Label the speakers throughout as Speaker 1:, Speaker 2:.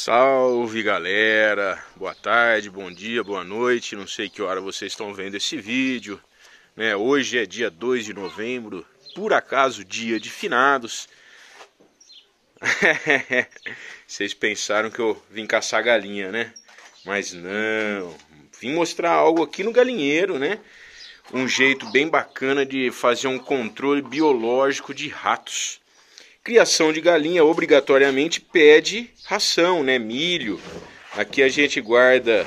Speaker 1: Salve galera, boa tarde, bom dia, boa noite, não sei que hora vocês estão vendo esse vídeo, né? Hoje é dia 2 de novembro, por acaso dia de finados. vocês pensaram que eu vim caçar galinha, né? Mas não, vim mostrar algo aqui no galinheiro, né? Um jeito bem bacana de fazer um controle biológico de ratos criação de galinha obrigatoriamente pede ração, né? Milho. Aqui a gente guarda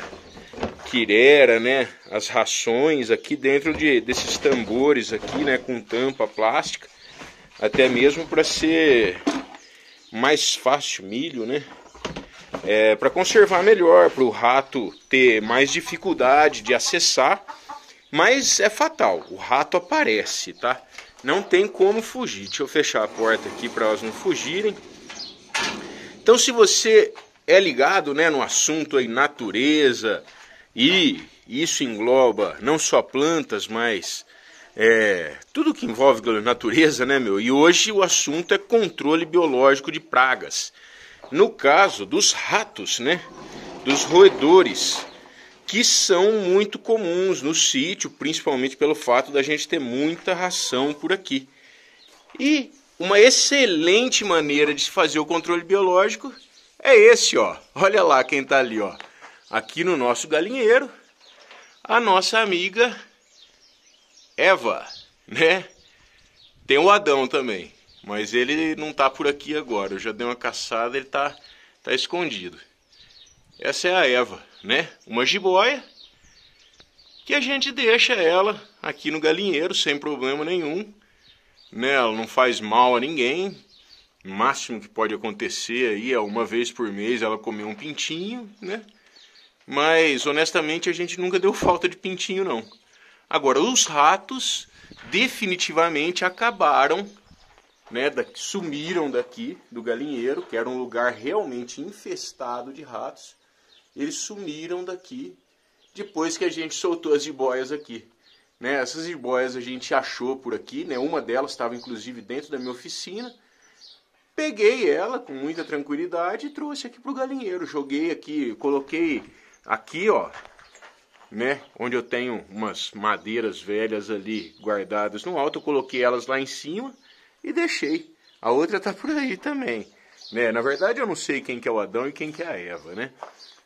Speaker 1: quirera, né? As rações aqui dentro de, desses tambores aqui, né? Com tampa plástica, até mesmo para ser mais fácil milho, né? É, para conservar melhor, para o rato ter mais dificuldade de acessar, mas é fatal. O rato aparece, tá? Não tem como fugir. Deixa eu fechar a porta aqui para elas não fugirem. Então, se você é ligado né, no assunto aí natureza e isso engloba não só plantas, mas é, tudo que envolve natureza, né, meu? E hoje o assunto é controle biológico de pragas. No caso dos ratos, né? Dos roedores que são muito comuns no sítio, principalmente pelo fato da gente ter muita ração por aqui. E uma excelente maneira de se fazer o controle biológico é esse, ó. Olha lá quem tá ali, ó. Aqui no nosso galinheiro, a nossa amiga Eva, né? Tem o Adão também, mas ele não tá por aqui agora. Eu já dei uma caçada, ele tá tá escondido. Essa é a Eva, né? Uma jiboia que a gente deixa ela aqui no galinheiro sem problema nenhum, né? Ela não faz mal a ninguém. O máximo que pode acontecer aí é uma vez por mês ela comer um pintinho, né? Mas honestamente a gente nunca deu falta de pintinho não. Agora os ratos definitivamente acabaram, né, da, sumiram daqui do galinheiro, que era um lugar realmente infestado de ratos eles sumiram daqui depois que a gente soltou as jiboias aqui. Né? Essas jiboias a gente achou por aqui, né? uma delas estava inclusive dentro da minha oficina. Peguei ela com muita tranquilidade e trouxe aqui pro galinheiro. Joguei aqui, coloquei aqui, ó, né? Onde eu tenho umas madeiras velhas ali guardadas no alto, eu coloquei elas lá em cima e deixei. A outra está por aí também, né? Na verdade eu não sei quem que é o Adão e quem que é a Eva, né?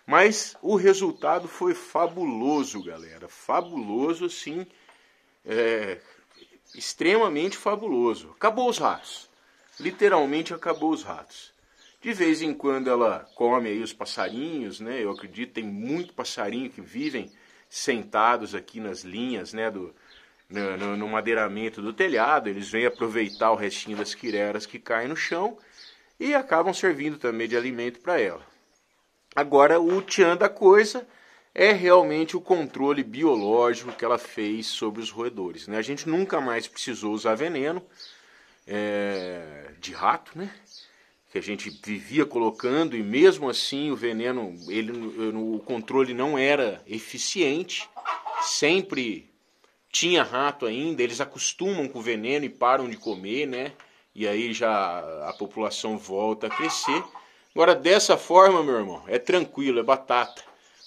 Speaker 1: Mas o resultado foi fabuloso, galera. Fabuloso, assim, é, extremamente fabuloso. Acabou os ratos. Literalmente acabou os ratos. De vez em quando ela come aí os passarinhos, né? Eu acredito tem muito passarinho que vivem sentados aqui nas linhas, né? Do, no, no, no madeiramento do telhado. Eles vêm aproveitar o restinho das quireras que caem no chão e acabam servindo também de alimento para ela. Agora, o tchan da coisa é realmente o controle biológico que ela fez sobre os roedores. Né? A gente nunca mais precisou usar veneno é, de rato, né? que a gente vivia colocando e mesmo assim o veneno, ele, o controle não era eficiente, sempre tinha rato ainda, eles acostumam com o veneno e param de comer, né? E aí já a população volta a crescer. Agora, dessa forma, meu irmão, é tranquilo, é batata.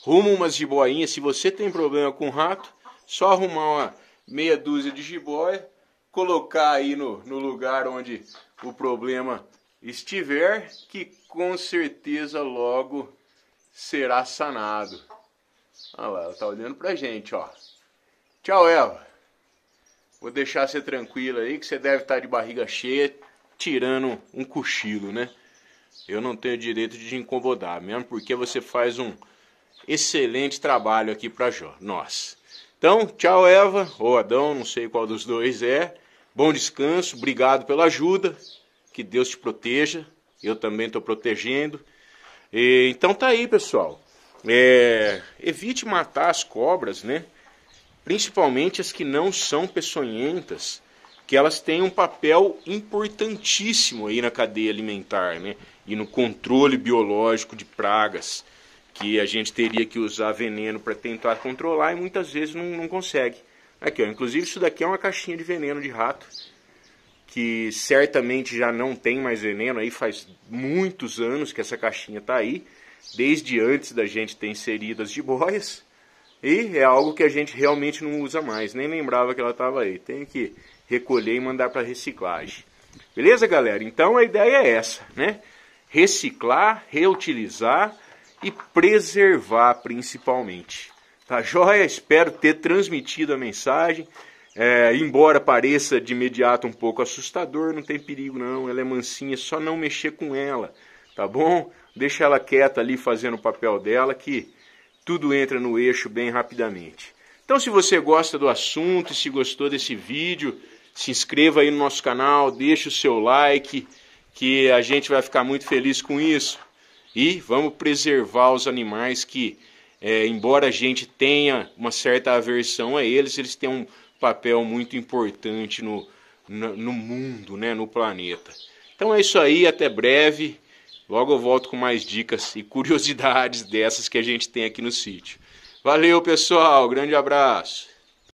Speaker 1: Arruma umas jiboinhas. Se você tem problema com rato, só arrumar uma meia dúzia de jiboia, colocar aí no, no lugar onde o problema estiver, que com certeza logo será sanado. Olha lá, ela tá olhando pra gente, ó. Tchau, Eva. Vou deixar você tranquila aí, que você deve estar tá de barriga cheia, tirando um cochilo, né? Eu não tenho direito de te incomodar, mesmo porque você faz um excelente trabalho aqui para nós. Então, tchau Eva ou Adão, não sei qual dos dois é. Bom descanso, obrigado pela ajuda. Que Deus te proteja. Eu também estou protegendo. E, então tá aí, pessoal. É, evite matar as cobras, né? Principalmente as que não são peçonhentas que elas têm um papel importantíssimo aí na cadeia alimentar, né? E no controle biológico de pragas, que a gente teria que usar veneno para tentar controlar e muitas vezes não, não consegue. Aqui, ó, inclusive isso daqui é uma caixinha de veneno de rato, que certamente já não tem mais veneno, aí faz muitos anos que essa caixinha está aí, desde antes da gente ter inserido as jiboias, e é algo que a gente realmente não usa mais, nem lembrava que ela estava aí. Tem que recolher e mandar para reciclagem. Beleza, galera? Então a ideia é essa, né? Reciclar, reutilizar e preservar principalmente. Tá joia? Espero ter transmitido a mensagem. É, embora pareça de imediato um pouco assustador, não tem perigo não, ela é mansinha, só não mexer com ela, tá bom? Deixa ela quieta ali fazendo o papel dela que tudo entra no eixo bem rapidamente. Então se você gosta do assunto, e se gostou desse vídeo, se inscreva aí no nosso canal, deixe o seu like, que a gente vai ficar muito feliz com isso. E vamos preservar os animais que, é, embora a gente tenha uma certa aversão a eles, eles têm um papel muito importante no, no, no mundo, né, no planeta. Então é isso aí, até breve. Logo eu volto com mais dicas e curiosidades dessas que a gente tem aqui no sítio. Valeu, pessoal. Grande abraço.